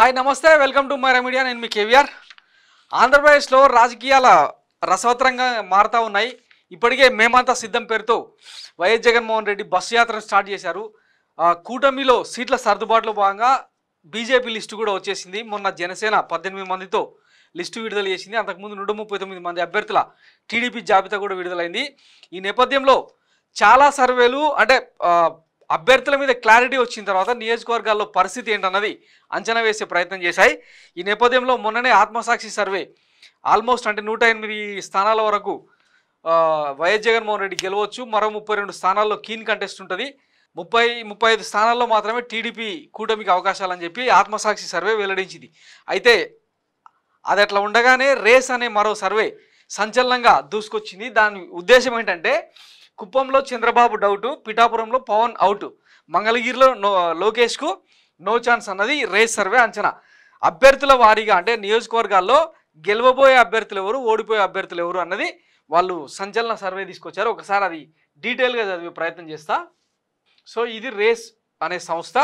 hi నమస్తే welcome to my media నేను మీ కేవీఆర్ ఆంధ్రప్రదేశ్లో రాజకీయాల రసవతరంగా మారుతూ ఉన్నాయి ఇప్పటికే మేమంతా సిద్ధం పేరుతో వైఎస్ జగన్మోహన్ రెడ్డి బస్సు యాత్ర స్టార్ట్ చేశారు కూటమిలో సీట్ల సర్దుబాటులో భాగంగా బీజేపీ లిస్టు కూడా వచ్చేసింది మొన్న జనసేన పద్దెనిమిది మందితో లిస్టు విడుదల చేసింది అంతకుముందు నూట ముప్పై తొమ్మిది మంది అభ్యర్థుల టీడీపీ జాబితా కూడా విడుదలైంది ఈ నేపథ్యంలో చాలా సర్వేలు అంటే అభ్యర్థుల మీద క్లారిటీ వచ్చిన తర్వాత నియోజకవర్గాల్లో పరిస్థితి ఏంటన్నది అంచనా వేసే ప్రయత్నం చేశాయి ఈ నేపథ్యంలో మొన్ననే ఆత్మసాక్షి సర్వే ఆల్మోస్ట్ అంటే నూట ఎనిమిది స్థానాల వరకు వైఎస్ జగన్మోహన్ రెడ్డి గెలవచ్చు మరో ముప్పై రెండు స్థానాల్లో కీన్ కంటెస్ట్ ఉంటుంది ముప్పై ముప్పై ఐదు స్థానాల్లో మాత్రమే టీడీపీ కూటమికి అవకాశాలని చెప్పి ఆత్మసాక్షి సర్వే వెల్లడించింది అయితే అది అట్లా ఉండగానే రేస్ అనే మరో సర్వే సంచలనంగా దూసుకొచ్చింది దాని ఉద్దేశం ఏంటంటే కుప్పంలో చంద్రబాబు డౌట్ పిఠాపురంలో పవన్ అవుట్ మంగళగిరిలో నో లోకేష్కు నో ఛాన్స్ అన్నది రేస్ సర్వే అంచనా అభ్యర్థుల వారీగా అంటే నియోజకవర్గాల్లో గెలవబోయే అభ్యర్థులు ఎవరు ఓడిపోయే అభ్యర్థులు ఎవరు అన్నది వాళ్ళు సంచలన సర్వే తీసుకొచ్చారు ఒకసారి అది డీటెయిల్గా చదివే ప్రయత్నం చేస్తా సో ఇది రేస్ అనే సంస్థ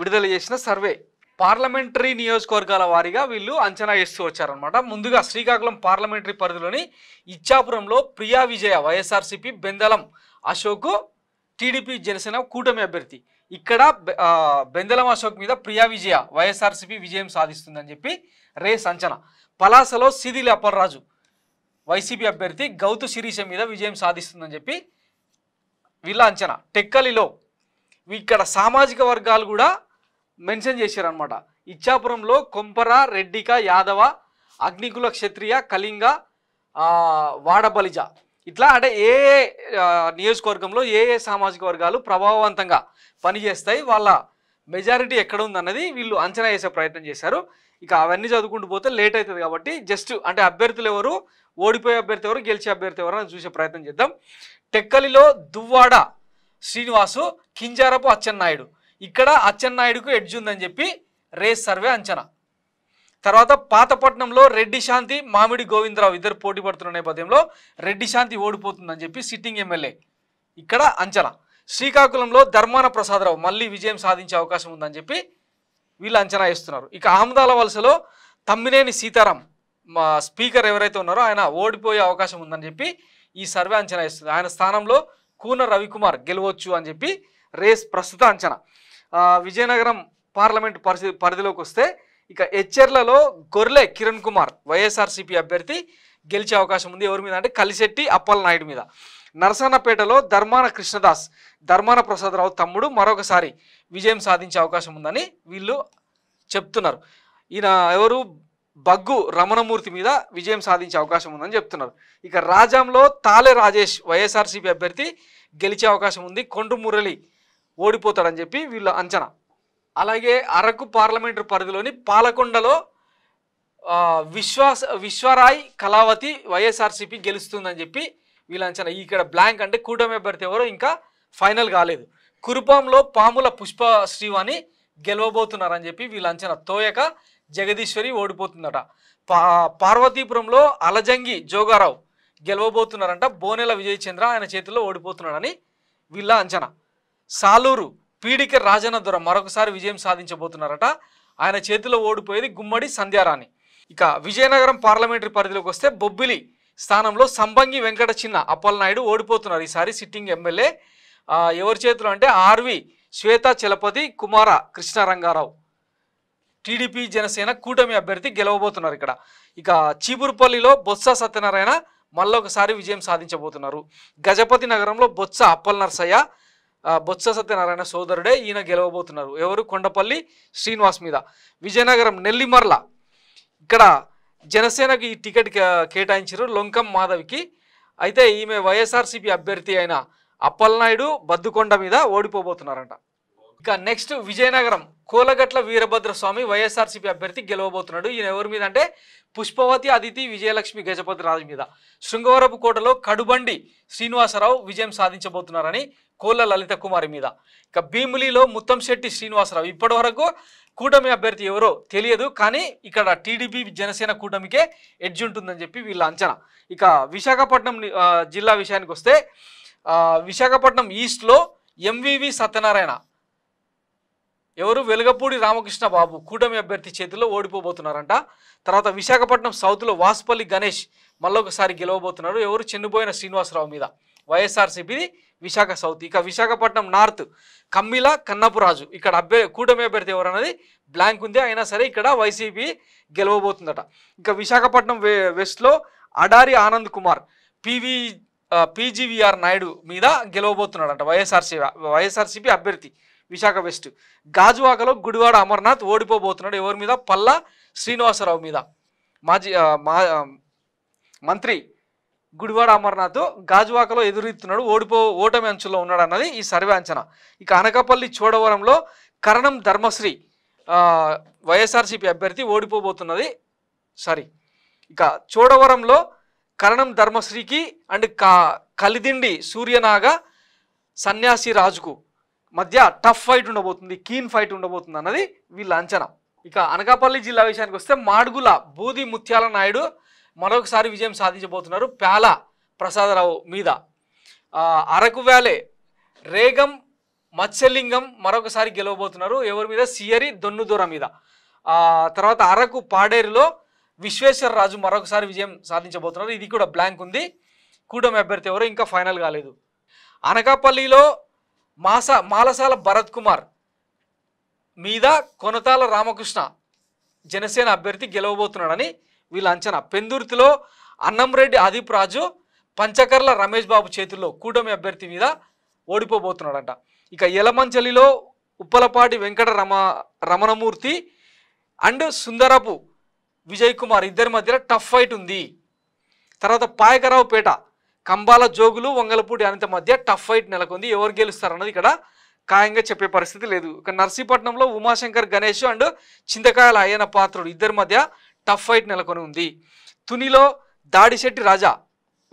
విడుదల చేసిన సర్వే పార్లమెంటరీ నియోజకవర్గాల వారీగా వీళ్ళు అంచనా వేస్తూ వచ్చారనమాట ముందుగా శ్రీకాకుళం పార్లమెంటరీ పరిధిలోని ఇచ్చాపురంలో ప్రియా విజయ వైఎస్ఆర్సీపీ బెందలం అశోక్ టీడీపీ జనసేన కూటమి అభ్యర్థి ఇక్కడ బెందలం అశోక్ మీద ప్రియా విజయ వైఎస్ఆర్సీపీ విజయం సాధిస్తుందని చెప్పి రేస్ అంచనా పలాసలో సిదిలి అప్పర్రాజు వైసీపీ అభ్యర్థి గౌతు శిరీష మీద విజయం సాధిస్తుందని చెప్పి వీళ్ళ అంచనా టెక్కలిలో ఇక్కడ సామాజిక వర్గాలు కూడా మెన్షన్ అనమాట ఇచ్చాపురంలో కొంపర రెడ్డిక యాదవ అగ్నికుల క్షత్రియ కళింగ వాడబలిజ ఇట్లా అంటే ఏ నియోజకవర్గంలో ఏ ఏ సామాజిక వర్గాలు ప్రభావవంతంగా పనిచేస్తాయి వాళ్ళ మెజారిటీ ఎక్కడ ఉందన్నది వీళ్ళు అంచనా వేసే ప్రయత్నం చేశారు ఇక అవన్నీ చదువుకుంటూ పోతే లేట్ అవుతుంది కాబట్టి జస్ట్ అంటే అభ్యర్థులు ఎవరు ఓడిపోయే అభ్యర్థి ఎవరు గెలిచే అభ్యర్థి ఎవరు అని చూసే ప్రయత్నం చేద్దాం టెక్కలిలో దువ్వాడ శ్రీనివాసు కింజారపు అచ్చెన్నాయుడు ఇక్కడ అచ్చెన్నాయుడుకు ఎడ్జ్ ఉందని చెప్పి రేస్ సర్వే అంచనా తర్వాత పాతపట్నంలో రెడ్డి శాంతి మామిడి గోవిందరావు ఇద్దరు పోటీ పడుతున్న నేపథ్యంలో రెడ్డి శాంతి ఓడిపోతుందని చెప్పి సిట్టింగ్ ఎమ్మెల్యే ఇక్కడ అంచనా శ్రీకాకుళంలో ధర్మాన ప్రసాదరావు మళ్ళీ విజయం సాధించే అవకాశం ఉందని చెప్పి వీళ్ళు అంచనా వేస్తున్నారు ఇక అహ్మదాల వలసలో తమ్మినేని సీతారాం మా స్పీకర్ ఎవరైతే ఉన్నారో ఆయన ఓడిపోయే అవకాశం ఉందని చెప్పి ఈ సర్వే అంచనా వేస్తుంది ఆయన స్థానంలో కూన రవికుమార్ గెలవచ్చు అని చెప్పి రేస్ ప్రస్తుత అంచనా విజయనగరం పార్లమెంట్ పరిధిలోకి వస్తే ఇక హెచ్ఎర్లలో గొర్లే కిరణ్ కుమార్ వైఎస్ఆర్సీపీ అభ్యర్థి గెలిచే అవకాశం ఉంది ఎవరి మీద అంటే కలిశెట్టి అప్పలనాయుడు మీద నరసన్నపేటలో ధర్మాన కృష్ణదాస్ ధర్మాన ప్రసాదరావు తమ్ముడు మరొకసారి విజయం సాధించే అవకాశం ఉందని వీళ్ళు చెప్తున్నారు ఈయన ఎవరు బగ్గు రమణమూర్తి మీద విజయం సాధించే అవకాశం ఉందని చెప్తున్నారు ఇక రాజాంలో తాలే రాజేష్ వైఎస్ఆర్సీపీ అభ్యర్థి గెలిచే అవకాశం ఉంది కొండ్రు మురళి ఓడిపోతాడని చెప్పి వీళ్ళ అంచనా అలాగే అరకు పార్లమెంటరీ పరిధిలోని పాలకొండలో విశ్వాస విశ్వరాయ్ కళావతి వైఎస్ఆర్సీపీ గెలుస్తుందని చెప్పి వీళ్ళ అంచనా ఇక్కడ బ్లాంక్ అంటే కూటమి అభ్యర్థి ఎవరో ఇంకా ఫైనల్ కాలేదు కురుపాంలో పాముల పుష్ప శ్రీవాణి గెలవబోతున్నారని చెప్పి వీళ్ళ అంచనా తోయక జగదీశ్వరి ఓడిపోతుందట పా పార్వతీపురంలో అలజంగి జోగారావు గెలవబోతున్నారంట బోనెల విజయచంద్ర ఆయన చేతిలో ఓడిపోతున్నాడని వీళ్ళ అంచనా సాలూరు పీడిక రాజన్న మరొకసారి విజయం సాధించబోతున్నారట ఆయన చేతిలో ఓడిపోయేది గుమ్మడి సంధ్యారాణి ఇక విజయనగరం పార్లమెంటరీ పరిధిలోకి వస్తే బొబ్బిలి స్థానంలో సంబంగి వెంకట చిన్న అప్పలనాయుడు ఓడిపోతున్నారు ఈసారి సిట్టింగ్ ఎమ్మెల్యే ఎవరి చేతిలో అంటే ఆర్వి శ్వేత చలపతి కుమార కృష్ణారంగారావు టీడీపీ జనసేన కూటమి అభ్యర్థి గెలవబోతున్నారు ఇక్కడ ఇక చీపురుపల్లిలో బొత్స సత్యనారాయణ మళ్ళొకసారి విజయం సాధించబోతున్నారు గజపతి నగరంలో బొత్స అప్పల్ నర్సయ్య బొత్స సత్యనారాయణ సోదరుడే ఈయన గెలవబోతున్నారు ఎవరు కొండపల్లి శ్రీనివాస్ మీద విజయనగరం నెల్లిమర్ల ఇక్కడ జనసేనకు ఈ టికెట్ కేటాయించారు లొంకం మాధవికి అయితే ఈమె వైఎస్ఆర్సీపీ అభ్యర్థి అయిన అప్పలనాయుడు బద్దుకొండ మీద ఓడిపోబోతున్నారంట ఇక నెక్స్ట్ విజయనగరం కోలగట్ల వీరభద్ర స్వామి వైఎస్ఆర్సీపీ అభ్యర్థి గెలవబోతున్నాడు ఈయన ఎవరి మీద అంటే పుష్పవతి అదితి విజయలక్ష్మి గజపతి రాజు మీద శృంగవరపు కోటలో కడుబండి శ్రీనివాసరావు విజయం సాధించబోతున్నారని కోల లలిత కుమారి మీద ఇక భీములిలో ముత్తంశెట్టి శ్రీనివాసరావు ఇప్పటి వరకు కూటమి అభ్యర్థి ఎవరో తెలియదు కానీ ఇక్కడ టీడీపీ జనసేన కూటమికే ఎడ్జ్ ఉంటుందని చెప్పి వీళ్ళ అంచనా ఇక విశాఖపట్నం జిల్లా విషయానికి వస్తే విశాఖపట్నం ఈస్ట్లో ఎంవివి సత్యనారాయణ ఎవరు వెలగపూడి రామకృష్ణ బాబు కూటమి అభ్యర్థి చేతిలో ఓడిపోబోతున్నారంట తర్వాత విశాఖపట్నం సౌత్లో వాసుపల్లి గణేష్ మళ్ళొకసారి గెలవబోతున్నారు ఎవరు చెన్నుపోయిన శ్రీనివాసరావు మీద వైఎస్ఆర్సీపీ విశాఖ సౌత్ ఇక విశాఖపట్నం నార్త్ కమ్మిల కన్నపురాజు ఇక్కడ అభ్య కూటమి అభ్యర్థి ఎవరన్నది బ్లాంక్ ఉంది అయినా సరే ఇక్కడ వైసీపీ గెలవబోతుందట ఇక విశాఖపట్నం వెస్ట్లో అడారి ఆనంద్ కుమార్ పివి పీజీవీఆర్ నాయుడు మీద గెలవబోతున్నాడంట వైఎస్ఆర్సీ వైఎస్ఆర్సీపీ అభ్యర్థి విశాఖ వెస్ట్ గాజువాకలో గుడివాడ అమర్నాథ్ ఓడిపోబోతున్నాడు ఎవరి మీద పల్లా శ్రీనివాసరావు మీద మాజీ మా మంత్రి గుడివాడ అమర్నాథ్ గాజువాకలో ఎదురెత్తున్నాడు ఓడిపో ఓటమి అంచులో ఉన్నాడు అన్నది ఈ సర్వే అంచనా ఇక అనకాపల్లి చోడవరంలో కరణం ధర్మశ్రీ వైఎస్ఆర్సీపీ అభ్యర్థి ఓడిపోబోతున్నది సారీ ఇక చోడవరంలో కరణం ధర్మశ్రీకి అండ్ కా కలిదిండి సూర్యనాగ సన్యాసి రాజుకు మధ్య టఫ్ ఫైట్ ఉండబోతుంది కీన్ ఫైట్ ఉండబోతుంది అన్నది వీళ్ళ అంచనా ఇక అనకాపల్లి జిల్లా విషయానికి వస్తే మాడుగుల బూది ముత్యాల నాయుడు మరొకసారి విజయం సాధించబోతున్నారు ప్యాల ప్రసాదరావు మీద అరకు వ్యాలే రేగం మత్స్యలింగం మరొకసారి గెలవబోతున్నారు ఎవరి మీద సియరి దొన్నుదూర మీద తర్వాత అరకు పాడేరులో విశ్వేశ్వరరాజు మరొకసారి విజయం సాధించబోతున్నారు ఇది కూడా బ్లాంక్ ఉంది కూటమి అభ్యర్థి ఎవరు ఇంకా ఫైనల్ కాలేదు అనకాపల్లిలో మాస మాలసాల భరత్ కుమార్ మీద కొనతాల రామకృష్ణ జనసేన అభ్యర్థి గెలవబోతున్నాడని వీళ్ళ అంచనా పెందుర్తిలో అన్నంరెడ్డి అదీప్ రాజు పంచకర్ల రమేష్ బాబు చేతుల్లో కూటమి అభ్యర్థి మీద ఓడిపోబోతున్నాడంట ఇక ఎలమంచలిలో ఉప్పలపాటి వెంకట రమ రమణమూర్తి అండ్ సుందరపు విజయ్ కుమార్ ఇద్దరి మధ్య టఫ్ ఫైట్ ఉంది తర్వాత పాయకరావుపేట కంబాల జోగులు వంగలపూడి అనంత మధ్య టఫ్ ఫైట్ నెలకొంది ఎవరు గెలుస్తారన్నది ఇక్కడ ఖాయంగా చెప్పే పరిస్థితి లేదు ఇక నర్సీపట్నంలో ఉమాశంకర్ గణేష్ అండ్ చింతకాయల అయ్యన పాత్రుడు ఇద్దరి మధ్య టఫ్ ఫైట్ నెలకొని ఉంది తునిలో దాడిశెట్టి రాజా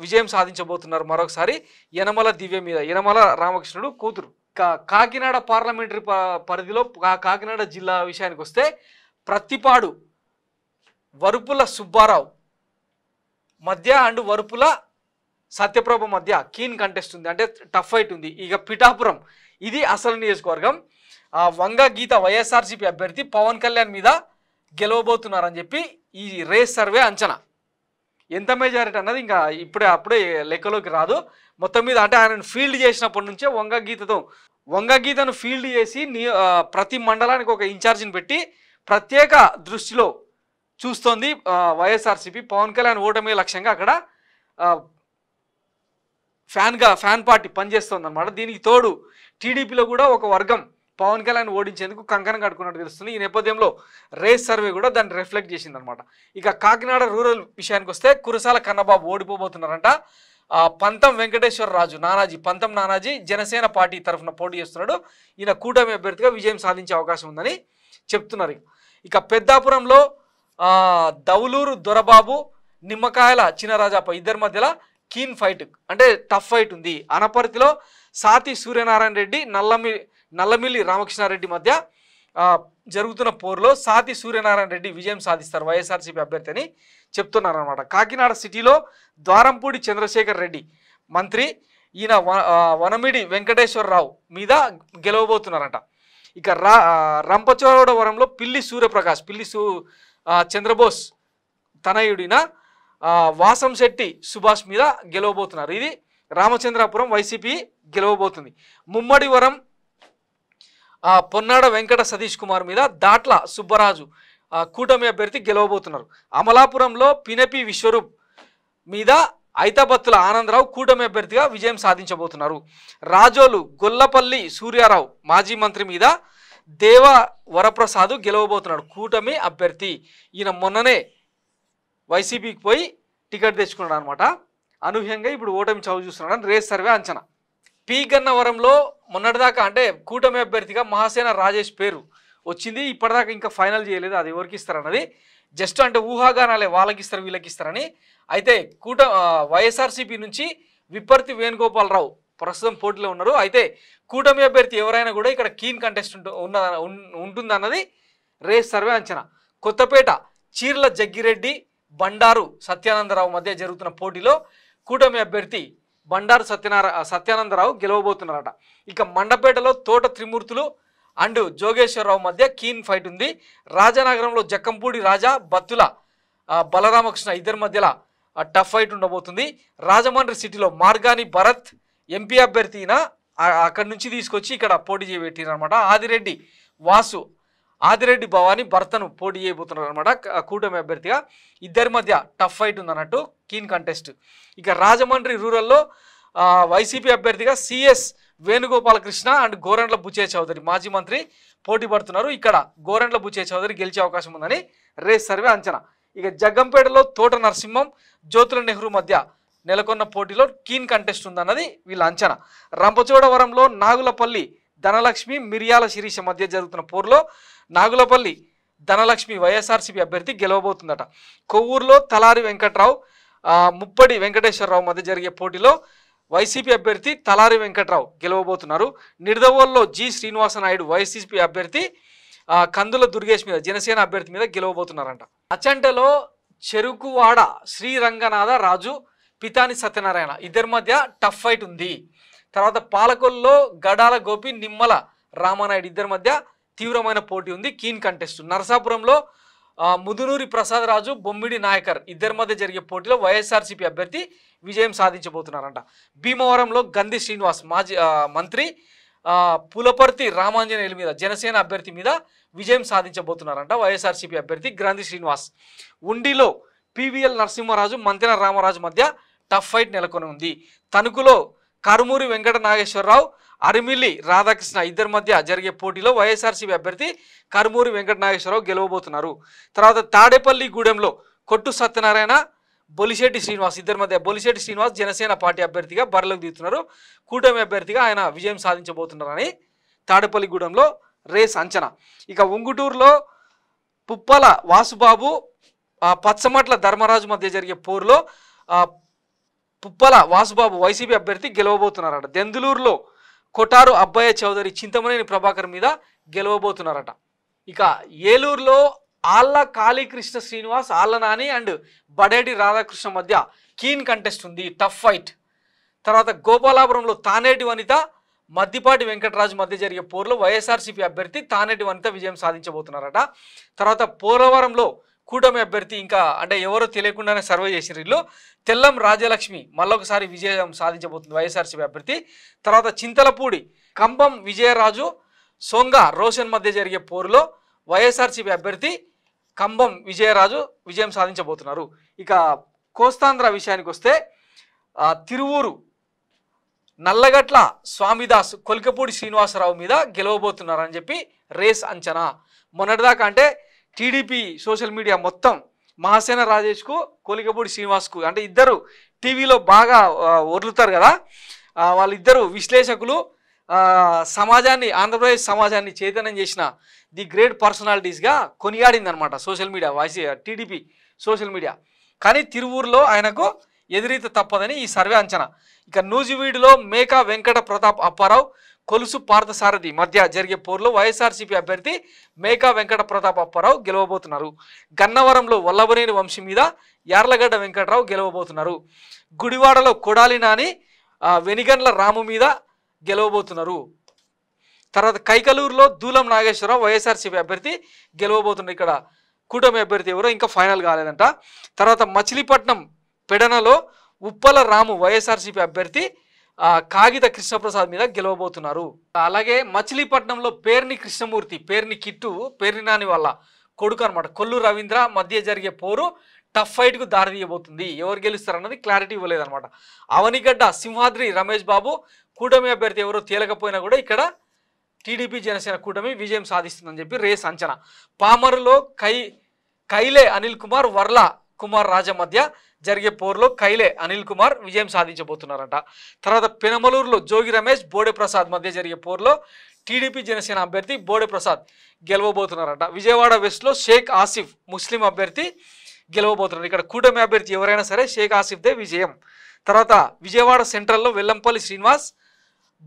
విజయం సాధించబోతున్నారు మరొకసారి యనమల దివ్య మీద యనమల రామకృష్ణుడు కూతురు కా కాకినాడ పార్లమెంటరీ పరిధిలో కాకినాడ జిల్లా విషయానికి వస్తే ప్రతిపాడు వరుపుల సుబ్బారావు మధ్య అండ్ వరుపుల సత్యప్రభ మధ్య కీన్ కంటెస్ట్ ఉంది అంటే టఫ్ ఫైట్ ఉంది ఇక పిఠాపురం ఇది అసలు నియోజకవర్గం వంగ గీత వైఎస్ఆర్సీపీ అభ్యర్థి పవన్ కళ్యాణ్ మీద గెలవబోతున్నారని చెప్పి ఈ రేస్ సర్వే అంచనా ఎంత మెజారిటీ అన్నది ఇంకా ఇప్పుడే అప్పుడే లెక్కలోకి రాదు మొత్తం మీద అంటే ఆయన ఫీల్డ్ చేసినప్పటి నుంచే వంగ గీతతో వంగ గీతను ఫీల్డ్ చేసి ప్రతి మండలానికి ఒక ఇన్ఛార్జిని పెట్టి ప్రత్యేక దృష్టిలో చూస్తోంది వైఎస్ఆర్సీపీ పవన్ కళ్యాణ్ ఓటమి లక్ష్యంగా అక్కడ ఫ్యాన్గా ఫ్యాన్ పార్టీ పనిచేస్తుంది అనమాట దీనికి తోడు టీడీపీలో కూడా ఒక వర్గం పవన్ కళ్యాణ్ ఓడించేందుకు కంకణం కట్టుకున్నట్టు తెలుస్తుంది ఈ నేపథ్యంలో రేస్ సర్వే కూడా దాన్ని రిఫ్లెక్ట్ చేసింది అనమాట ఇక కాకినాడ రూరల్ విషయానికి వస్తే కురసాల కన్నబాబు ఓడిపోబోతున్నారంట పంతం వెంకటేశ్వర రాజు నానాజీ పంతం నానాజీ జనసేన పార్టీ తరఫున పోటీ చేస్తున్నాడు ఈయన కూటమి అభ్యర్థిగా విజయం సాధించే అవకాశం ఉందని చెప్తున్నారు ఇక పెద్దాపురంలో దౌలూరు దొరబాబు నిమ్మకాయల చిన్నరాజాప ఇద్దరి మధ్యలో కీన్ ఫైట్ అంటే టఫ్ ఫైట్ ఉంది అనపర్తిలో సాతి సూర్యనారాయణ రెడ్డి నల్లమి నల్లమిల్లి రామకృష్ణారెడ్డి మధ్య జరుగుతున్న పోరులో సాతి సూర్యనారాయణ రెడ్డి విజయం సాధిస్తారు వైఎస్ఆర్సీపీ అభ్యర్థి అని చెప్తున్నారనమాట కాకినాడ సిటీలో ద్వారంపూడి చంద్రశేఖర్ రెడ్డి మంత్రి ఈయన వనమిడి వెంకటేశ్వరరావు మీద గెలవబోతున్నారట ఇక రా రంపచోడవరంలో పిల్లి సూర్యప్రకాష్ పిల్లి సూ చంద్రబోస్ తనయుడిన వాసం శెట్టి సుభాష్ మీద గెలవబోతున్నారు ఇది రామచంద్రాపురం వైసీపీ గెలవబోతుంది ముమ్మడివరం పొన్నాడ వెంకట సతీష్ కుమార్ మీద దాట్ల సుబ్బరాజు కూటమి అభ్యర్థి గెలవబోతున్నారు అమలాపురంలో పినపి విశ్వరూప్ మీద ఐతాబత్తుల ఆనందరావు కూటమి అభ్యర్థిగా విజయం సాధించబోతున్నారు రాజోలు గొల్లపల్లి సూర్యారావు మాజీ మంత్రి మీద దేవ వరప్రసాద్ గెలవబోతున్నాడు కూటమి అభ్యర్థి ఈయన మొన్ననే వైసీపీకి పోయి టికెట్ తెచ్చుకున్నాడు అనమాట అనూహ్యంగా ఇప్పుడు ఓటమి చావు చూస్తున్నాడు రేస్ సర్వే అంచనా పి గన్నవరంలో మొన్నటిదాకా అంటే కూటమి అభ్యర్థిగా మహాసేన రాజేష్ పేరు వచ్చింది ఇప్పటిదాకా ఇంకా ఫైనల్ చేయలేదు అది ఎవరికి ఇస్తారన్నది జస్ట్ అంటే ఊహాగానాలే వాళ్ళకి ఇస్తారు వీళ్ళకి ఇస్తారని అయితే కూట వైఎస్ఆర్సీపీ నుంచి విపర్తి వేణుగోపాలరావు ప్రస్తుతం పోటీలో ఉన్నారు అయితే కూటమి అభ్యర్థి ఎవరైనా కూడా ఇక్కడ కీన్ కంటెస్ట్ ఉన్న ఉంటుందన్నది రేస్ సర్వే అంచనా కొత్తపేట చీర్ల జగ్గిరెడ్డి బండారు సత్యానందరావు మధ్య జరుగుతున్న పోటీలో కూటమి అభ్యర్థి బండారు సత్యనారా సత్యానందరావు గెలవబోతున్నారట ఇక మండపేటలో తోట త్రిమూర్తులు అండ్ జోగేశ్వరరావు మధ్య కీన్ ఫైట్ ఉంది రాజానగరంలో జక్కంపూడి రాజా బత్తుల బలరామకృష్ణ ఇద్దరి మధ్యలో టఫ్ ఫైట్ ఉండబోతుంది రాజమండ్రి సిటీలో మార్గాని భరత్ ఎంపీ అభ్యర్థిన అక్కడి నుంచి తీసుకొచ్చి ఇక్కడ పోటీ చేయబెట్టినమాట ఆదిరెడ్డి వాసు ఆదిరెడ్డి భవానీ భర్తను పోటీ చేయబోతున్నారు అనమాట కూటమి అభ్యర్థిగా ఇద్దరి మధ్య టఫ్ ఫైట్ ఉందన్నట్టు కీన్ కంటెస్ట్ ఇక రాజమండ్రి రూరల్లో వైసీపీ అభ్యర్థిగా సిఎస్ వేణుగోపాలకృష్ణ అండ్ గోరెండ్ల బుచ్చయ్య చౌదరి మాజీ మంత్రి పోటీ పడుతున్నారు ఇక్కడ గోరెండ్ల బుచ్చయ్య చౌదరి గెలిచే అవకాశం ఉందని రేస్ సర్వే అంచనా ఇక జగ్గంపేటలో తోట నరసింహం జ్యోతుల నెహ్రూ మధ్య నెలకొన్న పోటీలో కీన్ కంటెస్ట్ ఉందన్నది వీళ్ళ అంచనా రంపచోడవరంలో నాగులపల్లి ధనలక్ష్మి మిరియాల శిరీష మధ్య జరుగుతున్న పోరులో నాగులపల్లి ధనలక్ష్మి వైఎస్ఆర్సీపీ అభ్యర్థి గెలవబోతుందట కొవ్వూరులో తలారి వెంకట్రావు ముప్పడి వెంకటేశ్వరరావు మధ్య జరిగే పోటీలో వైసీపీ అభ్యర్థి తలారి వెంకట్రావు గెలవబోతున్నారు నిడదవోల్లో జి శ్రీనివాస నాయుడు వైసీపీ అభ్యర్థి కందుల దుర్గేష్ మీద జనసేన అభ్యర్థి మీద గెలవబోతున్నారంట అచంటలో చెరుకువాడ శ్రీరంగనాథ రాజు పితాని సత్యనారాయణ ఇద్దరి మధ్య టఫ్ ఫైట్ ఉంది తర్వాత పాలకొల్లో గడాల గోపి నిమ్మల రామానాయుడు ఇద్దరి మధ్య తీవ్రమైన పోటీ ఉంది కీన్ కంటెస్ట్ నరసాపురంలో ముదునూరి ప్రసాద్ రాజు బొమ్మిడి నాయకర్ ఇద్దరి మధ్య జరిగే పోటీలో వైఎస్ఆర్సీపీ అభ్యర్థి విజయం సాధించబోతున్నారంట భీమవరంలో గంధి శ్రీనివాస్ మాజీ మంత్రి పులపర్తి రామాంజనేయుల మీద జనసేన అభ్యర్థి మీద విజయం సాధించబోతున్నారంట వైఎస్ఆర్సీపీ అభ్యర్థి గ్రాంధి శ్రీనివాస్ ఉండిలో పివిఎల్ నరసింహరాజు మంతెన రామరాజు మధ్య టఫ్ ఫైట్ నెలకొని ఉంది తణుకులో కరుమూరి వెంకట నాగేశ్వరరావు అరిమిల్లి రాధాకృష్ణ ఇద్దరి మధ్య జరిగే పోటీలో వైఎస్ఆర్సీపీ అభ్యర్థి కరుమూరి వెంకట నాగేశ్వరరావు గెలవబోతున్నారు తర్వాత తాడేపల్లి గూడెంలో కొట్టు సత్యనారాయణ బొలిశెట్టి శ్రీనివాస్ ఇద్దరి మధ్య బొలిశెట్టి శ్రీనివాస్ జనసేన పార్టీ అభ్యర్థిగా బరిలోకి దిగుతున్నారు కూటమి అభ్యర్థిగా ఆయన విజయం సాధించబోతున్నారని తాడేపల్లిగూడెంలో రేస్ అంచనా ఇక ఉంగుటూరులో పుప్పల వాసుబాబు పచ్చమట్ల ధర్మరాజు మధ్య జరిగే పోరులో పుప్పల వాసుబాబు వైసీపీ అభ్యర్థి గెలవబోతున్నారట దెందులూరులో కొటారు అబ్బయ్య చౌదరి చింతమనేని ప్రభాకర్ మీద గెలవబోతున్నారట ఇక ఏలూరులో ఆళ్ళ కాళీకృష్ణ శ్రీనివాస్ ఆళ్ళ నాని అండ్ బడేటి రాధాకృష్ణ మధ్య కీన్ కంటెస్ట్ ఉంది టఫ్ ఫైట్ తర్వాత గోపాలాపురంలో తానేటి వనిత మద్దిపాటి వెంకటరాజు మధ్య జరిగే పోరులో వైఎస్ఆర్సీపీ అభ్యర్థి తానేటి వనిత విజయం సాధించబోతున్నారట తర్వాత పోలవరంలో కూటమి అభ్యర్థి ఇంకా అంటే ఎవరో తెలియకుండానే సర్వే చేసిన ఇల్లు తెల్లం రాజలక్ష్మి మళ్ళొకసారి విజయం సాధించబోతుంది వైఎస్ఆర్సీపీ అభ్యర్థి తర్వాత చింతలపూడి కంబం విజయరాజు సొంగ రోషన్ మధ్య జరిగే పోరులో వైఎస్ఆర్సీపీ అభ్యర్థి కంబం విజయరాజు విజయం సాధించబోతున్నారు ఇక కోస్తాంధ్ర విషయానికి వస్తే తిరువూరు నల్లగట్ల స్వామిదాస్ కొలికపూడి శ్రీనివాసరావు మీద గెలవబోతున్నారని చెప్పి రేస్ అంచనా మొన్నటిదాకా అంటే టీడీపీ సోషల్ మీడియా మొత్తం మహాసేన రాజేష్కు కోలికపూడి శ్రీనివాస్కు అంటే ఇద్దరు టీవీలో బాగా వదులుతారు కదా వాళ్ళిద్దరు విశ్లేషకులు సమాజాన్ని ఆంధ్రప్రదేశ్ సమాజాన్ని చైతన్యం చేసిన ది గ్రేట్ పర్సనాలిటీస్గా కొనియాడిందనమాట social media voice T D P social media కానీ తిరువూరులో ఆయనకు ఎదురీత తప్పదని ఈ సర్వే అంచనా ఇక నూజివీడులో మేకా వెంకట ప్రతాప్ అప్పారావు కొలుసు పార్థసారథి మధ్య జరిగే పోరులో వైఎస్ఆర్సీపీ అభ్యర్థి మేకా వెంకట ప్రతాపప్పారావు గెలవబోతున్నారు గన్నవరంలో వల్లభనేని వంశం మీద యార్లగడ్డ వెంకటరావు గెలవబోతున్నారు గుడివాడలో కొడాలి నాని వెనిగండ్ల రాము మీద గెలవబోతున్నారు తర్వాత కైకలూరులో దూలం నాగేశ్వరరావు వైఎస్ఆర్సీపీ అభ్యర్థి గెలవబోతున్నారు ఇక్కడ కూటమి అభ్యర్థి ఎవరో ఇంకా ఫైనల్ కాలేదంట తర్వాత మచిలీపట్నం పెడనలో ఉప్పల రాము వైఎస్ఆర్సీపీ అభ్యర్థి కాగిత కృష్ణప్రసాద్ మీద గెలవబోతున్నారు అలాగే మచిలీపట్నంలో పేర్ని కృష్ణమూర్తి పేర్ని కిట్టు పేర్ని నాని వాళ్ళ కొడుకు అనమాట కొల్లు రవీంద్ర మధ్య జరిగే పోరు టఫ్ ఫైట్కు దారితీయబోతుంది ఎవరు గెలుస్తారన్నది క్లారిటీ ఇవ్వలేదన్నమాట అవనిగడ్డ సింహాద్రి రమేష్ బాబు కూటమి అభ్యర్థి ఎవరో తేలకపోయినా కూడా ఇక్కడ టీడీపీ జనసేన కూటమి విజయం సాధిస్తుందని చెప్పి రేస్ అంచనా పామరులో కై కైలే అనిల్ కుమార్ వర్ల కుమార్ రాజా మధ్య జరిగే పోరులో కైలే అనిల్ కుమార్ విజయం సాధించబోతున్నారంట తర్వాత పెనమలూరులో జోగి రమేష్ బోడే ప్రసాద్ మధ్య జరిగే పోరులో టీడీపీ జనసేన అభ్యర్థి బోడే ప్రసాద్ విజయవాడ వెస్ట్లో షేక్ ఆసిఫ్ ముస్లిం అభ్యర్థి గెలవబోతున్నారు ఇక్కడ కూటమి అభ్యర్థి ఎవరైనా సరే షేక్ ఆసిఫ్దే విజయం తర్వాత విజయవాడ సెంట్రల్లో వెల్లంపల్లి శ్రీనివాస్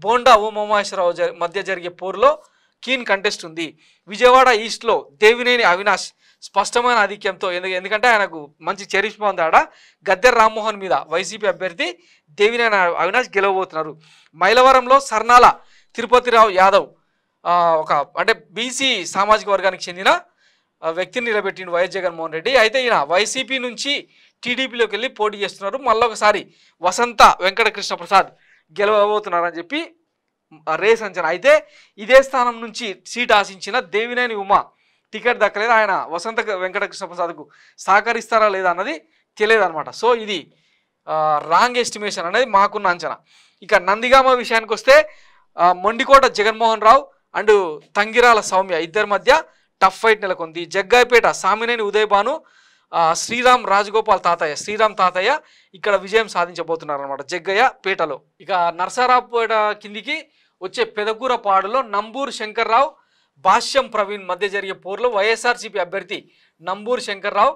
బోండా ఉమామహేశ్వరరావు మధ్య జరిగే పోరులో కీన్ కంటెస్ట్ ఉంది విజయవాడ ఈస్ట్లో దేవినేని అవినాష్ స్పష్టమైన ఆధిక్యంతో ఎందుకు ఎందుకంటే ఆయనకు మంచి చరిష్మా ఉంది ఆడ గద్దె రామ్మోహన్ మీద వైసీపీ అభ్యర్థి దేవినేని అవినాష్ గెలవబోతున్నారు మైలవరంలో సర్నాల తిరుపతిరావు యాదవ్ ఒక అంటే బీసీ సామాజిక వర్గానికి చెందిన వ్యక్తిని నిలబెట్టిండు వైఎస్ జగన్మోహన్ రెడ్డి అయితే ఈయన వైసీపీ నుంచి టీడీపీలోకి వెళ్ళి పోటీ చేస్తున్నారు ఒకసారి వసంత వెంకటకృష్ణ ప్రసాద్ గెలవబోతున్నారని చెప్పి రేస్ అంచనా అయితే ఇదే స్థానం నుంచి సీట్ ఆశించిన దేవినేని ఉమా టికెట్ దక్కలేదు ఆయన వసంత వెంకటకృష్ణ ప్రసాద్కు సహకరిస్తారా లేదా అన్నది అనమాట సో ఇది రాంగ్ ఎస్టిమేషన్ అనేది మాకున్న అంచనా ఇక నందిగామ విషయానికి వస్తే మొండికోట జగన్మోహన్ రావు అండ్ తంగిరాల సౌమ్య ఇద్దరి మధ్య టఫ్ ఫైట్ నెలకొంది జగ్గాయపేట సామినేని ఉదయభాను శ్రీరామ్ రాజగోపాల్ తాతయ్య శ్రీరామ్ తాతయ్య ఇక్కడ విజయం సాధించబోతున్నారు అనమాట జగ్గయ్య పేటలో ఇక నర్సారావుపేట కిందికి వచ్చే పెదకూర పాడులో నంబూరు శంకర్రావు భాష్యం ప్రవీణ్ మధ్య జరిగే పోరులో వైఎస్ఆర్సీపీ అభ్యర్థి నంబూరు శంకర్రావు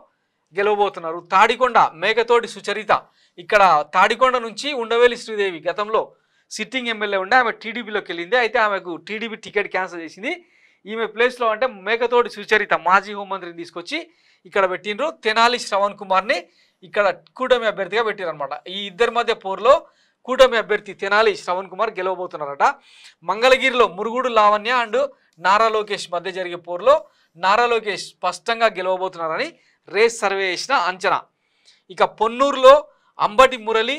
గెలవబోతున్నారు తాడికొండ మేకతోటి సుచరిత ఇక్కడ తాడికొండ నుంచి ఉండవేలి శ్రీదేవి గతంలో సిట్టింగ్ ఎమ్మెల్యే ఉండే ఆమె టీడీపీలోకి వెళ్ళింది అయితే ఆమెకు టీడీపీ టికెట్ క్యాన్సిల్ చేసింది ఈమె ప్లేస్లో అంటే మేకతోటి సుచరిత మాజీ హోంమంత్రిని తీసుకొచ్చి ఇక్కడ పెట్టినరు తెనాలి శ్రవణ్ కుమార్ని ఇక్కడ కూటమి అభ్యర్థిగా పెట్టారనమాట ఈ ఇద్దరి మధ్య పోరులో కూటమి అభ్యర్థి తెనాలి శ్రవణ్ కుమార్ గెలవబోతున్నారట మంగళగిరిలో మురుగుడు లావణ్య అండ్ నారా లోకేష్ మధ్య జరిగే పోరులో నారా లోకేష్ స్పష్టంగా గెలవబోతున్నారని రేస్ సర్వే చేసిన అంచనా ఇక పొన్నూరులో అంబటి మురళి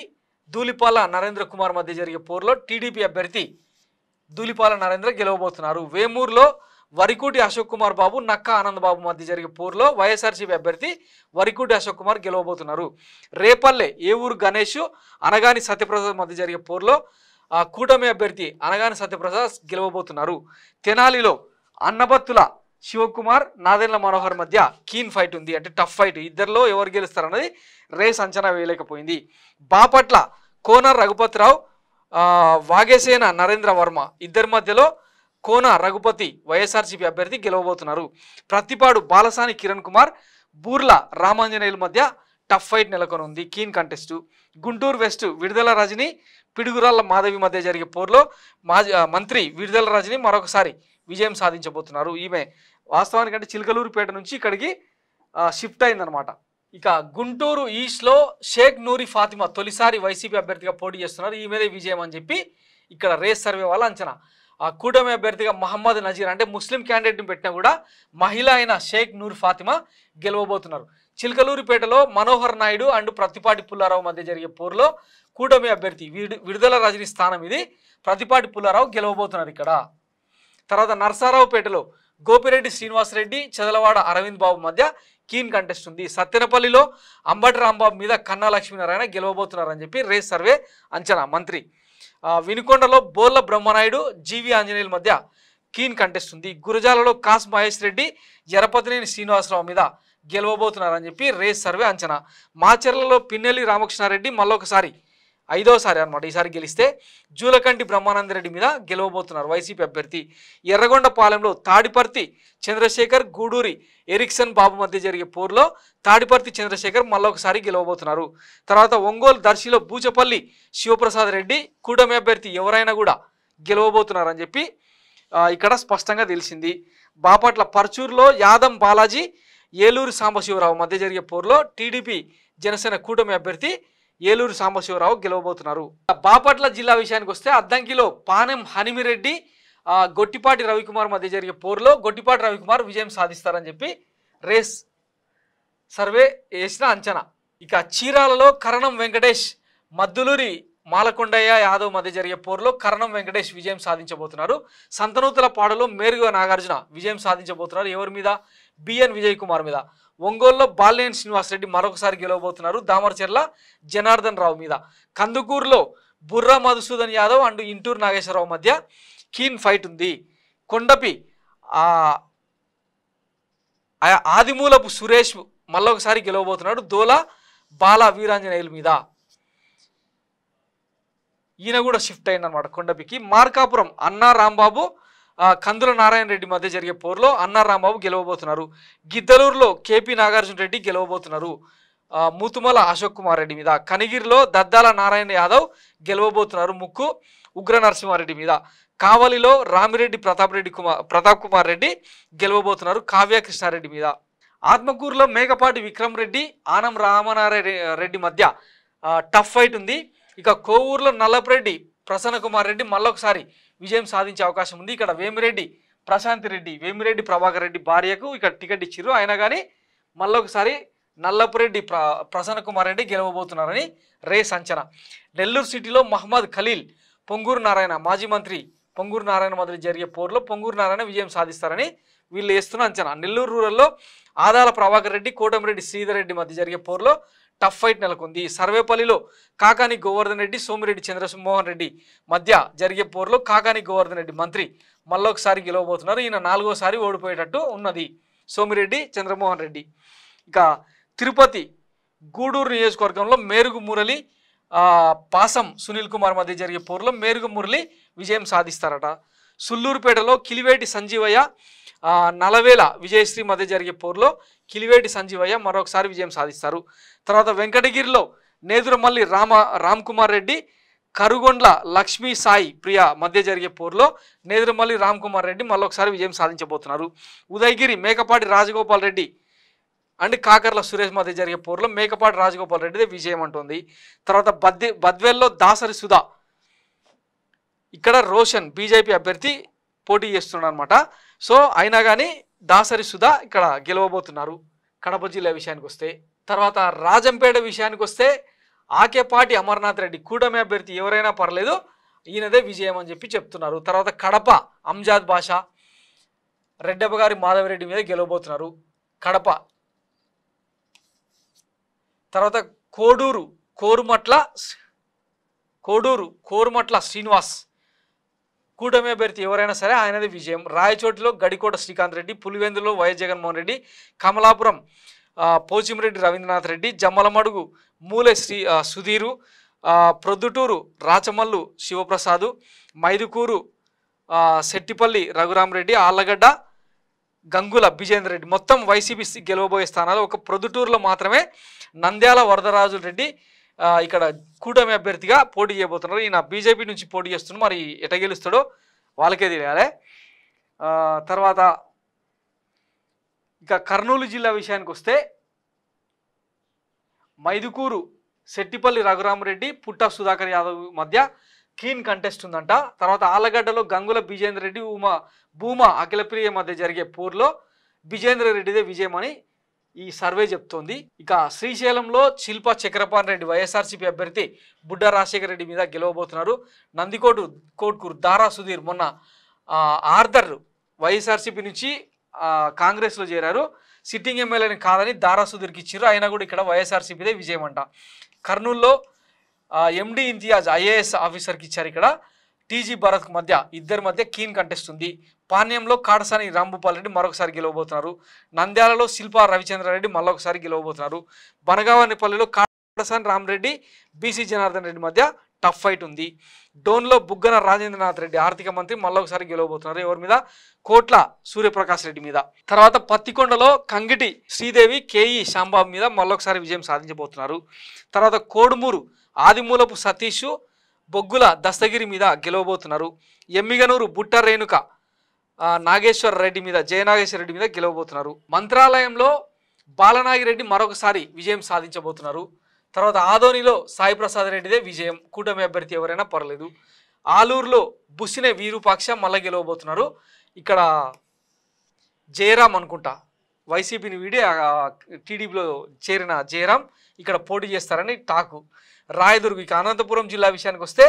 దూలిపాల నరేంద్ర కుమార్ మధ్య జరిగే పోరులో టీడీపీ అభ్యర్థి దూలిపాల నరేంద్ర గెలవబోతున్నారు వేమూరులో వరికూటి అశోక్ కుమార్ బాబు నక్కా ఆనంద్ బాబు మధ్య జరిగే పోరులో వైఎస్ఆర్సీపీ అభ్యర్థి వరికూటి అశోక్ కుమార్ గెలవబోతున్నారు రేపల్లె ఏవూరు గణేష్ అనగాని సత్యప్రసాద్ మధ్య జరిగే పోరులో ఆ కూటమి అభ్యర్థి అనగాని సత్యప్రసాద్ గెలవబోతున్నారు తెనాలిలో అన్నబత్తుల శివకుమార్ నాదెండ్ల మనోహర్ మధ్య కీన్ ఫైట్ ఉంది అంటే టఫ్ ఫైట్ ఇద్దరిలో ఎవరు గెలుస్తారన్నది రేస్ అంచనా వేయలేకపోయింది బాపట్ల కోన రఘుపతిరావు వాగేసేన నరేంద్ర వర్మ ఇద్దరి మధ్యలో కోన రఘుపతి వైఎస్ఆర్సీపీ అభ్యర్థి గెలవబోతున్నారు ప్రతిపాడు బాలసాని కిరణ్ కుమార్ బూర్ల రామాంజనేయుల మధ్య టఫ్ ఫైట్ నెలకొని ఉంది కీన్ కంటెస్టు గుంటూరు వెస్ట్ విడుదల రజని పిడుగురాళ్ల మాధవి మధ్య జరిగే పోర్లో మాజీ మంత్రి విడుదల రజని మరొకసారి విజయం సాధించబోతున్నారు ఈమె వాస్తవానికంటే చిలకలూరుపేట నుంచి ఇక్కడికి షిఫ్ట్ అయిందనమాట ఇక గుంటూరు ఈస్ట్లో షేక్ నూరి ఫాతిమా తొలిసారి వైసీపీ అభ్యర్థిగా పోటీ చేస్తున్నారు ఈ మీదే విజయం అని చెప్పి ఇక్కడ రేస్ సర్వే వల్ల అంచనా ఆ కూటమి అభ్యర్థిగా మహమ్మద్ నజీర్ అంటే ముస్లిం క్యాండిడేట్ని పెట్టినా కూడా మహిళ అయిన షేక్ నూర్ ఫాతిమా గెలవబోతున్నారు చిలకలూరిపేటలో మనోహర్ నాయుడు అండ్ ప్రతిపాటి పుల్లారావు మధ్య జరిగే పోరులో కూటమి అభ్యర్థి విడుదల రజని స్థానం ఇది ప్రతిపాటి పుల్లారావు గెలవబోతున్నారు ఇక్కడ తర్వాత నరసారావుపేటలో గోపిరెడ్డి శ్రీనివాసరెడ్డి చదలవాడ అరవింద్ బాబు మధ్య కీన్ కంటెస్ట్ ఉంది సత్యనపల్లిలో అంబటి రాంబాబు మీద కన్నా లక్ష్మీనారాయణ గెలవబోతున్నారని చెప్పి రేస్ సర్వే అంచనా మంత్రి వినుకొండలో బోర్ల బ్రహ్మనాయుడు జీవి ఆంజనేయుల మధ్య కీన్ కంటెస్ట్ ఉంది గురజాలలో కాస్ మహేష్ రెడ్డి ఎరపతినేని శ్రీనివాసరావు మీద గెలవబోతున్నారని చెప్పి రేస్ సర్వే అంచనా మాచర్లలో పిన్నెల్లి రామకృష్ణారెడ్డి మళ్ళొకసారి ఐదోసారి అనమాట ఈసారి గెలిస్తే జూలకంటి బ్రహ్మానందరెడ్డి మీద గెలవబోతున్నారు వైసీపీ అభ్యర్థి ఎర్రగొండపాలెంలో తాడిపర్తి చంద్రశేఖర్ గూడూరి ఎరిక్సన్ బాబు మధ్య జరిగే పోరులో తాడిపర్తి చంద్రశేఖర్ మళ్ళొకసారి గెలవబోతున్నారు తర్వాత ఒంగోలు దర్శిలో బూచపల్లి శివప్రసాద్ రెడ్డి కూటమి అభ్యర్థి ఎవరైనా కూడా గెలవబోతున్నారని చెప్పి ఇక్కడ స్పష్టంగా తెలిసింది బాపట్ల పర్చూరులో యాదం బాలాజీ ఏలూరు సాంబశివరావు మధ్య జరిగే పోరులో టీడీపీ జనసేన కూటమి అభ్యర్థి ఏలూరు సాంబశివరావు గెలవబోతున్నారు బాపట్ల జిల్లా విషయానికి వస్తే అద్దంకిలో పానెం హనిమిరెడ్డి గొట్టిపాటి రవికుమార్ మధ్య జరిగే పోరులో గొట్టిపాటి రవికుమార్ విజయం సాధిస్తారని చెప్పి రేస్ సర్వే వేసిన అంచనా ఇక చీరాలలో కరణం వెంకటేష్ మద్దులూరి మాలకొండయ్య యాదవ్ మధ్య జరిగే పోరులో కరణం వెంకటేష్ విజయం సాధించబోతున్నారు సంతనూతుల పాడలో మేరుగా నాగార్జున విజయం సాధించబోతున్నారు ఎవరి మీద బిఎన్ విజయ్ కుమార్ మీద ఒంగోలులో బాలినేని శ్రీనివాసరెడ్డి మరొకసారి గెలవబోతున్నారు దామరచెర్ల జనార్దన్ రావు మీద కందుకూరులో బుర్రా మధుసూదన్ యాదవ్ అండ్ ఇంటూరు నాగేశ్వరరావు మధ్య కీన్ ఫైట్ ఉంది కొండపి ఆదిమూలపు సురేష్ మళ్ళొకసారి గెలవబోతున్నాడు దోలా బాల వీరాంజనేయుల మీద ఈయన కూడా షిఫ్ట్ అయిందనమాట కొండపికి మార్కాపురం అన్నా రాంబాబు కందుల నారాయణ రెడ్డి మధ్య జరిగే పోరులో అన్నారామబాబు గెలవబోతున్నారు గిద్దలూరులో కేపీ నాగార్జున రెడ్డి గెలవబోతున్నారు ముతుమల అశోక్ కుమార్ రెడ్డి మీద కనిగిరిలో దద్దాల నారాయణ యాదవ్ గెలవబోతున్నారు ముక్కు ఉగ్ర నరసింహారెడ్డి మీద కావలిలో రామిరెడ్డి ప్రతాప్ రెడ్డి కుమార్ ప్రతాప్ కుమార్ రెడ్డి గెలవబోతున్నారు కావ్య కృష్ణారెడ్డి మీద ఆత్మకూరులో మేకపాటి విక్రమ్ రెడ్డి ఆనం రామనారాయణ రెడ్డి మధ్య టఫ్ ఫైట్ ఉంది ఇక కోవూరులో నల్లపరెడ్డి ప్రసన్న కుమార్ రెడ్డి మళ్ళొకసారి విజయం సాధించే అవకాశం ఉంది ఇక్కడ వేమిరెడ్డి ప్రశాంత్ రెడ్డి వేమిరెడ్డి ప్రభాకర్ రెడ్డి భార్యకు ఇక్కడ టికెట్ ఇచ్చిర్రు అయినా కానీ మళ్ళొకసారి నల్లపురెడ్డి ప్ర ప్రసన్న కుమార్ రెడ్డి గెలవబోతున్నారని రే సంచన నెల్లూరు సిటీలో మహమ్మద్ ఖలీల్ పొంగూరు నారాయణ మాజీ మంత్రి పొంగూరు నారాయణ మొదలు జరిగే పోరులో పొంగూరు నారాయణ విజయం సాధిస్తారని వీళ్ళు వేస్తున్న అంచనా నెల్లూరు రూరల్లో ఆదాల ప్రభాకర్ రెడ్డి కోటమిరెడ్డి శ్రీధర్ రెడ్డి మధ్య జరిగే పోరులో టఫ్ ఫైట్ నెలకొంది సర్వేపల్లిలో కాకాని గోవర్ధన్ రెడ్డి సోమిరెడ్డి చంద్రమోహన్ రెడ్డి మధ్య జరిగే పోరులో కాకాని గోవర్ధన్ రెడ్డి మంత్రి మళ్ళొకసారి గెలవబోతున్నారు ఈయన నాలుగోసారి ఓడిపోయేటట్టు ఉన్నది సోమిరెడ్డి చంద్రమోహన్ రెడ్డి ఇక తిరుపతి గూడూరు నియోజకవర్గంలో మేరుగు మురళి పాసం సునీల్ కుమార్ మధ్య జరిగే పోరులో మేరుగు మురళి విజయం సాధిస్తారట సుల్లూరుపేటలో కిలివేటి సంజీవయ్య నలవేల విజయశ్రీ మధ్య జరిగే పోరులో కిలివేటి సంజీవయ్య మరొకసారి విజయం సాధిస్తారు తర్వాత వెంకటగిరిలో నేదురమల్లి రామ రామ్ కుమార్ రెడ్డి కరుగొండ్ల లక్ష్మీ సాయి ప్రియ మధ్య జరిగే పోరులో నేదురమల్లి రామ్ కుమార్ రెడ్డి మళ్ళొకసారి విజయం సాధించబోతున్నారు ఉదయగిరి మేకపాటి రాజగోపాల్ రెడ్డి అండ్ కాకర్ల సురేష్ మధ్య జరిగే పోరులో మేకపాటి రాజగోపాల్ రెడ్డిదే విజయం అంటుంది తర్వాత బద్ది బద్వేల్లో దాసరి సుధా ఇక్కడ రోషన్ బీజేపీ అభ్యర్థి పోటీ చేస్తున్నాడు అనమాట సో అయినా కానీ దాసరి సుధా ఇక్కడ గెలవబోతున్నారు కడప జిల్లా విషయానికి వస్తే తర్వాత రాజంపేట విషయానికి వస్తే ఆకేపాటి అమర్నాథ్ రెడ్డి కూటమి అభ్యర్థి ఎవరైనా పర్లేదు ఈయనదే విజయం అని చెప్పి చెప్తున్నారు తర్వాత కడప అంజాద్ భాష రెడ్డప్ప గారి మాధవరెడ్డి మీద గెలవబోతున్నారు కడప తర్వాత కోడూరు కోరుమట్ల కోడూరు కోరుమట్ల శ్రీనివాస్ కూటమి అభ్యర్థి ఎవరైనా సరే ఆయనది విజయం రాయచోటిలో గడికోట శ్రీకాంత్ రెడ్డి పులివెందులో వైఎస్ జగన్మోహన్ రెడ్డి కమలాపురం పోచిమిరెడ్డి రవీంద్రనాథ్ రెడ్డి జమ్మలమడుగు మూలె శ్రీ సుధీరు ప్రొద్దుటూరు రాచమల్లు శివప్రసాదు మైదుకూరు శెట్టిపల్లి రఘురామరెడ్డి ఆళ్లగడ్డ గంగుల బిజేంద్ర రెడ్డి మొత్తం వైసీపీ గెలవబోయే స్థానాలు ఒక ప్రొద్దుటూరులో మాత్రమే నంద్యాల వరదరాజు రెడ్డి ఇక్కడ కూటమి అభ్యర్థిగా పోటీ చేయబోతున్నారు ఈయన బీజేపీ నుంచి పోటీ చేస్తున్నారు మరి ఎట గెలుస్తాడో వాళ్ళకే తెలియాలి తర్వాత ఇక కర్నూలు జిల్లా విషయానికి వస్తే మైదుకూరు శెట్టిపల్లి రఘురామరెడ్డి పుట్ట సుధాకర్ యాదవ్ మధ్య కీన్ కంటెస్ట్ ఉందంట తర్వాత ఆలగడ్డలో గంగుల బిజేంద్ర రెడ్డి ఉమా భూమా అఖిలప్రియ మధ్య జరిగే పోర్లో బిజేంద్ర రెడ్డిదే విజయం అని ఈ సర్వే చెప్తోంది ఇక శ్రీశైలంలో శిల్ప చక్రపాణి రెడ్డి వైఎస్ఆర్సిపి అభ్యర్థి బుడ్డ రాజశేఖర రెడ్డి మీద గెలవబోతున్నారు నందికోటు కోట్కూరు దారా సుధీర్ మొన్న ఆర్థర్ వైఎస్ఆర్సీపీ నుంచి కాంగ్రెస్లో చేరారు సిట్టింగ్ ఎమ్మెల్యేని కాదని దారా సుధీర్కి ఇచ్చారు అయినా కూడా ఇక్కడ వైఎస్ఆర్సీపీదే విజయం అంట కర్నూలులో ఎండి ఇంతియాజ్ ఐఏఎస్ ఆఫీసర్కి ఇచ్చారు ఇక్కడ టీజీ భరత్ మధ్య ఇద్దరి మధ్య కీన్ కంటెస్ట్ ఉంది పాణ్యంలో కాడసాని రాంభూపాల్ రెడ్డి మరొకసారి గెలవబోతున్నారు నంద్యాలలో శిల్పా రవిచంద్రారెడ్డి మళ్ళొకసారి గెలవబోతున్నారు బనగావనిపల్లిలో కాడసాని రామరెడ్డి బీసీ జనార్దన్ రెడ్డి మధ్య టఫ్ ఫైట్ ఉంది డోన్లో బుగ్గన రాజేంద్రనాథ్ రెడ్డి ఆర్థిక మంత్రి మళ్ళొకసారి గెలవబోతున్నారు ఎవరి మీద కోట్ల సూర్యప్రకాష్ రెడ్డి మీద తర్వాత పత్తికొండలో కంగిటి శ్రీదేవి కేఈ శాంబాబు మీద మళ్ళొకసారి విజయం సాధించబోతున్నారు తర్వాత కోడుమూరు ఆదిమూలపు సతీష్ బొగ్గుల దస్తగిరి మీద గెలవబోతున్నారు ఎమ్మిగనూరు బుట్ట రేణుక నాగేశ్వర రెడ్డి మీద జయనాగేశ్వర రెడ్డి మీద గెలవబోతున్నారు మంత్రాలయంలో బాలనాగిరెడ్డి మరొకసారి విజయం సాధించబోతున్నారు తర్వాత ఆదోనిలో సాయి ప్రసాద్ రెడ్డిదే విజయం కూటమి అభ్యర్థి ఎవరైనా పర్లేదు ఆలూరులో బుసినే వీరూపాక్ష మళ్ళా గెలవబోతున్నారు ఇక్కడ జయరాం అనుకుంటా వైసీపీని వీడి టీడీపీలో చేరిన జయరాం ఇక్కడ పోటీ చేస్తారని టాకు రాయదుర్గు ఇక అనంతపురం జిల్లా విషయానికి వస్తే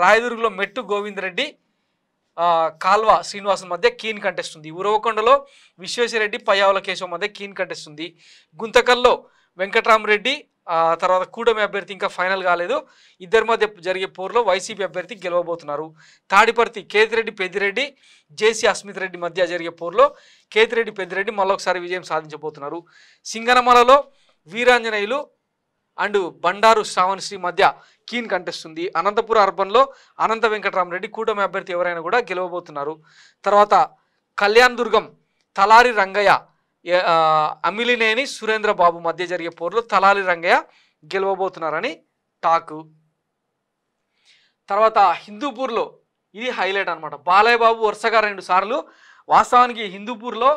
రాయదుర్గులో మెట్టు గోవిందరెడ్డి కాల్వ శ్రీనివాసం మధ్య కీన్ కంటెస్ట్ ఉంది ఉరవకొండలో విశ్వేశ్వరరెడ్డి పయ్యావుల కేశవ మధ్య కీన్ కంటెస్ట్ ఉంది గుంతకల్లో వెంకటరామరెడ్డి తర్వాత కూటమి అభ్యర్థి ఇంకా ఫైనల్ కాలేదు ఇద్దరి మధ్య జరిగే పోరులో వైసీపీ అభ్యర్థి గెలవబోతున్నారు తాడిపర్తి కేతిరెడ్డి పెద్దిరెడ్డి జేసీ అస్మిత్ రెడ్డి మధ్య జరిగే పోరులో కేతిరెడ్డి పెద్దిరెడ్డి మరొకసారి విజయం సాధించబోతున్నారు సింగనమలలో వీరాంజనేయులు అండ్ బండారు శ్రావణ్ శ్రీ మధ్య కీన్ కంటిస్తుంది అనంతపుర అర్బన్లో అనంత వెంకటరామరెడ్డి కూటమి అభ్యర్థి ఎవరైనా కూడా గెలవబోతున్నారు తర్వాత కళ్యాణ్ దుర్గం తలారి రంగయ్య అమిలినేని సురేంద్రబాబు మధ్య జరిగే పోరులో తలాలి రంగయ్య గెలవబోతున్నారని టాకు తర్వాత హిందూపూర్లో ఇది హైలైట్ అనమాట బాలయ్య బాబు వరుసగా రెండు సార్లు వాస్తవానికి హిందూపూర్లో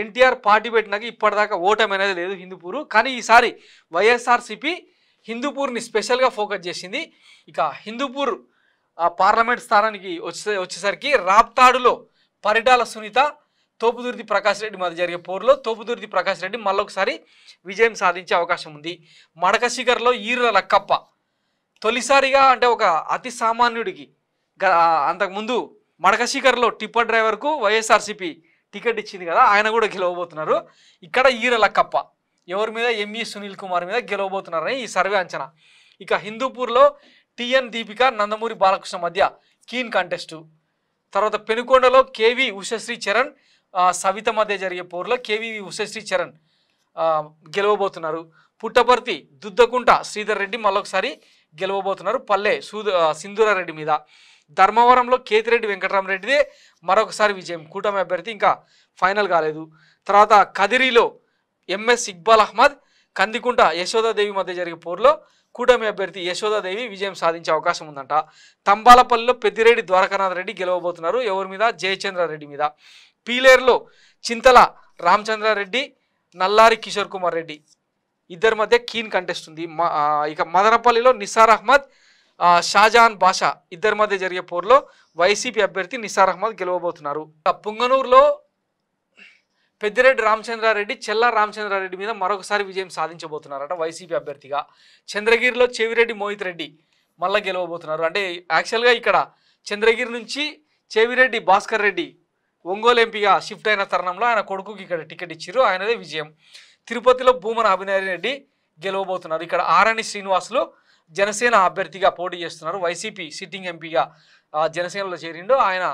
ఎన్టీఆర్ పార్టీ పెట్టినాక ఇప్పటిదాకా ఓటమి అనేది లేదు హిందూపూరు కానీ ఈసారి వైఎస్ఆర్సిపి హిందూపూర్ని స్పెషల్గా ఫోకస్ చేసింది ఇక హిందూపూర్ పార్లమెంట్ స్థానానికి వచ్చే వచ్చేసరికి రాప్తాడులో పరిటాల సునీత తోపుదుర్తి ప్రకాష్ రెడ్డి మధ్య జరిగే పోరులో తోపుదుర్తి ప్రకాష్ రెడ్డి మళ్ళొకసారి విజయం సాధించే అవకాశం ఉంది మడక శిఖర్లో ఈర్ర లక్కప్ప తొలిసారిగా అంటే ఒక అతి సామాన్యుడికి అంతకుముందు మడక శిఖర్లో టిప్పర్ డ్రైవర్కు వైఎస్ఆర్సీపీ టికెట్ ఇచ్చింది కదా ఆయన కూడా గెలవబోతున్నారు ఇక్కడ ఈర లక్కప్ప ఎవరి మీద ఎంఈ సునీల్ కుమార్ మీద గెలవబోతున్నారని ఈ సర్వే అంచనా ఇక హిందూపూర్లో టిఎన్ దీపిక నందమూరి బాలకృష్ణ మధ్య కీన్ కంటెస్టు తర్వాత పెనుకొండలో కేవీ ఉషశ్రీ చరణ్ సవిత మధ్య జరిగే పోరులో కేవీవి ఉషశ్రీ చరణ్ గెలవబోతున్నారు పుట్టపర్తి దుద్దకుంట శ్రీధర్ రెడ్డి మళ్ళొకసారి గెలవబోతున్నారు పల్లె సూద సింధూరారెడ్డి మీద ధర్మవరంలో కేతిరెడ్డి వెంకటరామరెడ్డిదే మరొకసారి విజయం కూటమి అభ్యర్థి ఇంకా ఫైనల్ కాలేదు తర్వాత కదిరిలో ఎంఎస్ ఇక్బాల్ అహ్మద్ కందికుంట యశోదాదేవి మధ్య జరిగే పోరులో కూటమి అభ్యర్థి యశోదాదేవి విజయం సాధించే అవకాశం ఉందంట తంబాలపల్లిలో పెద్దిరెడ్డి ద్వారకానాథ్ రెడ్డి గెలవబోతున్నారు ఎవరి మీద జయచంద్రారెడ్డి మీద పీలేరులో చింతల రామచంద్రారెడ్డి నల్లారి కిషోర్ కుమార్ రెడ్డి ఇద్దరి మధ్య కీన్ కంటెస్ట్ ఉంది ఇక మదనపల్లిలో నిసార్ అహ్మద్ షాజహాన్ బాషా ఇద్దరి మధ్య జరిగే పోరులో వైసీపీ అభ్యర్థి నిసార్ అహ్మద్ గెలవబోతున్నారు పుంగనూరులో పెద్దిరెడ్డి రామచంద్రారెడ్డి చెల్ల రామచంద్రారెడ్డి మీద మరొకసారి విజయం సాధించబోతున్నారట వైసీపీ అభ్యర్థిగా చంద్రగిరిలో చెవిరెడ్డి మోహిత్ రెడ్డి మళ్ళీ గెలవబోతున్నారు అంటే యాక్చువల్గా ఇక్కడ చంద్రగిరి నుంచి చెవిరెడ్డి భాస్కర్ రెడ్డి ఒంగోలు ఎంపీగా షిఫ్ట్ అయిన తరుణంలో ఆయన కొడుకుకి ఇక్కడ టికెట్ ఇచ్చారు ఆయనదే విజయం తిరుపతిలో భూమన అభినయ రెడ్డి గెలవబోతున్నారు ఇక్కడ ఆరణి శ్రీనివాసులు జనసేన అభ్యర్థిగా పోటీ చేస్తున్నారు వైసీపీ సిట్టింగ్ ఎంపీగా జనసేనలో చేరిండు ఆయన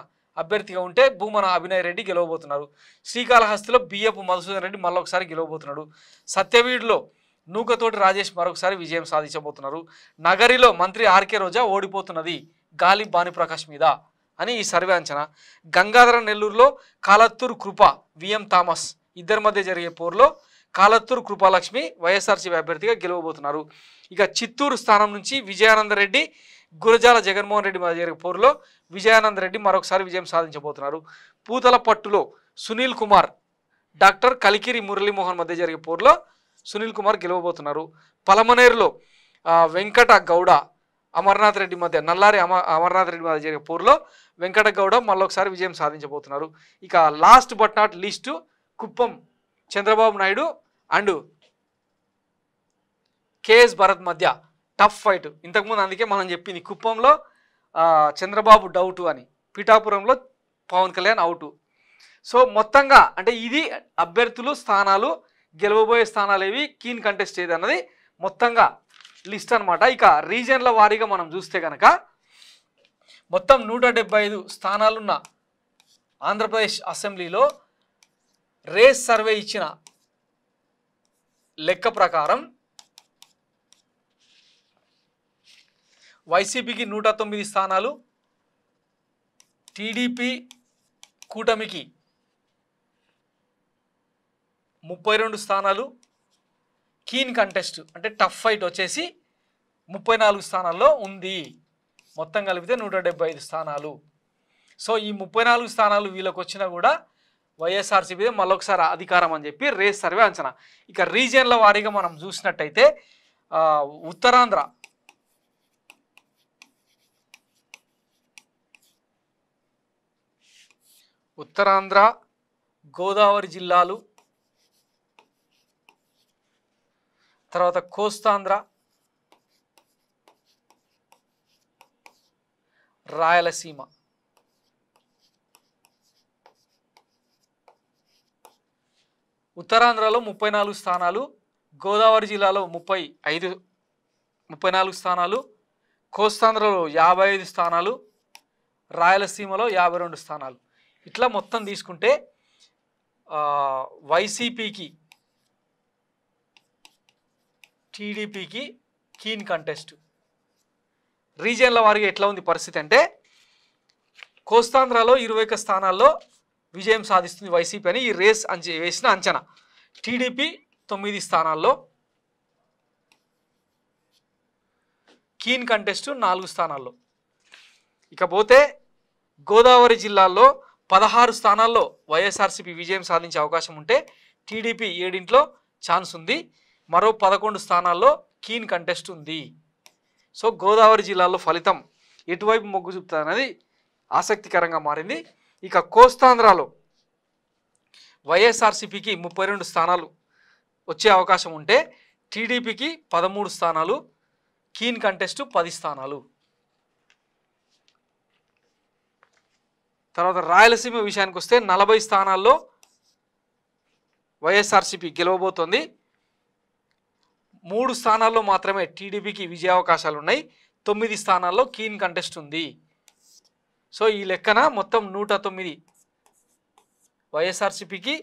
అభ్యర్థిగా ఉంటే భూమన అభినయ్ రెడ్డి గెలవబోతున్నారు శ్రీకాళహస్తిలో బిఎఫ్ మధుసూదన్ రెడ్డి మళ్ళొకసారి గెలవబోతున్నాడు సత్యవీడులో నూకతోటి రాజేష్ మరొకసారి విజయం సాధించబోతున్నారు నగరిలో మంత్రి ఆర్కే రోజా ఓడిపోతున్నది గాలి ప్రకాష్ మీద అని ఈ సర్వే అంచనా గంగాధర నెల్లూరులో కాలత్తూరు కృప విఎం థామస్ ఇద్దరి మధ్య జరిగే పోరులో కాలత్తూరు కృపాలక్ష్మి వైఎస్ఆర్సీపీ అభ్యర్థిగా గెలవబోతున్నారు ఇక చిత్తూరు స్థానం నుంచి విజయానందరెడ్డి గురజాల జగన్మోహన్ రెడ్డి మధ్య జరిగే పోరులో విజయానందరెడ్డి మరొకసారి విజయం సాధించబోతున్నారు పూతలపట్టులో సునీల్ కుమార్ డాక్టర్ కలికిరి మురళీమోహన్ మధ్య జరిగే పోరులో సునీల్ కుమార్ గెలవబోతున్నారు పలమనేరులో వెంకట గౌడ అమర్నాథ్ రెడ్డి మధ్య నల్లారి అమ అమర్నాథ్ రెడ్డి మధ్య జరిగే పోరులో వెంకటగౌడ మళ్ళొకసారి విజయం సాధించబోతున్నారు ఇక last but not least Kuppam Chandrababu Naidu and K S Bharat మధ్య టఫ్ ఫైట్ ఇంతకుముందు అందుకే మనం చెప్పింది కుప్పంలో చంద్రబాబు డౌటు అని పిఠాపురంలో పవన్ కళ్యాణ్ అవుటు సో మొత్తంగా అంటే ఇది అభ్యర్థులు స్థానాలు గెలవబోయే స్థానాలు ఏవి కీన్ కంటెస్ట్ ఏది అన్నది మొత్తంగా లిస్ట్ అనమాట ఇక రీజన్ల వారీగా మనం చూస్తే కనుక మొత్తం నూట డెబ్బై ఐదు స్థానాలున్న ఆంధ్రప్రదేశ్ అసెంబ్లీలో రేస్ సర్వే ఇచ్చిన లెక్క ప్రకారం వైసీపీకి నూట తొమ్మిది స్థానాలు టీడీపీ కూటమికి ముప్పై రెండు స్థానాలు కీన్ కంటెస్ట్ అంటే టఫ్ ఫైట్ వచ్చేసి ముప్పై నాలుగు స్థానాల్లో ఉంది మొత్తం కలిపితే నూట ఐదు స్థానాలు సో ఈ ముప్పై నాలుగు స్థానాలు వీళ్ళకి వచ్చినా కూడా వైఎస్ఆర్సీపీ మళ్ళొకసారి అధికారం అని చెప్పి రేస్ సర్వే అంచనా ఇక రీజియన్ల వారీగా మనం చూసినట్టయితే ఉత్తరాంధ్ర ఉత్తరాంధ్ర గోదావరి జిల్లాలు తర్వాత కోస్తాంధ్ర రాయలసీమ ఉత్తరాంధ్రలో ముప్పై నాలుగు స్థానాలు గోదావరి జిల్లాలో ముప్పై ఐదు ముప్పై నాలుగు స్థానాలు కోస్తాంధ్రలో యాభై ఐదు స్థానాలు రాయలసీమలో యాభై రెండు స్థానాలు ఇట్లా మొత్తం తీసుకుంటే వైసీపీకి టీడీపీకి కీన్ కంటెస్ట్ రీజియన్ల వారిగా ఎట్లా ఉంది పరిస్థితి అంటే కోస్తాంధ్రలో ఇరవై ఒక్క స్థానాల్లో విజయం సాధిస్తుంది వైసీపీ అని ఈ రేస్ అంచ వేసిన అంచనా టీడీపీ తొమ్మిది స్థానాల్లో కీన్ కంటెస్ట్ నాలుగు స్థానాల్లో ఇకపోతే గోదావరి జిల్లాల్లో పదహారు స్థానాల్లో వైఎస్ఆర్సీపీ విజయం సాధించే అవకాశం ఉంటే టీడీపీ ఏడింట్లో ఛాన్స్ ఉంది మరో పదకొండు స్థానాల్లో కీన్ కంటెస్ట్ ఉంది సో గోదావరి జిల్లాలో ఫలితం ఎటువైపు మొగ్గు చూపుతానది ఆసక్తికరంగా మారింది ఇక కోస్తాంధ్రాలో వైఎస్ఆర్సీపీకి ముప్పై రెండు స్థానాలు వచ్చే అవకాశం ఉంటే టీడీపీకి పదమూడు స్థానాలు కీన్ కంటెస్ట్ పది స్థానాలు తర్వాత రాయలసీమ విషయానికి వస్తే నలభై స్థానాల్లో వైఎస్ఆర్సీపీ గెలవబోతోంది మూడు స్థానాల్లో మాత్రమే టీడీపీకి విజయావకాశాలు ఉన్నాయి తొమ్మిది స్థానాల్లో కీన్ కంటెస్ట్ ఉంది సో ఈ లెక్కన మొత్తం నూట తొమ్మిది వైఎస్ఆర్సిపికి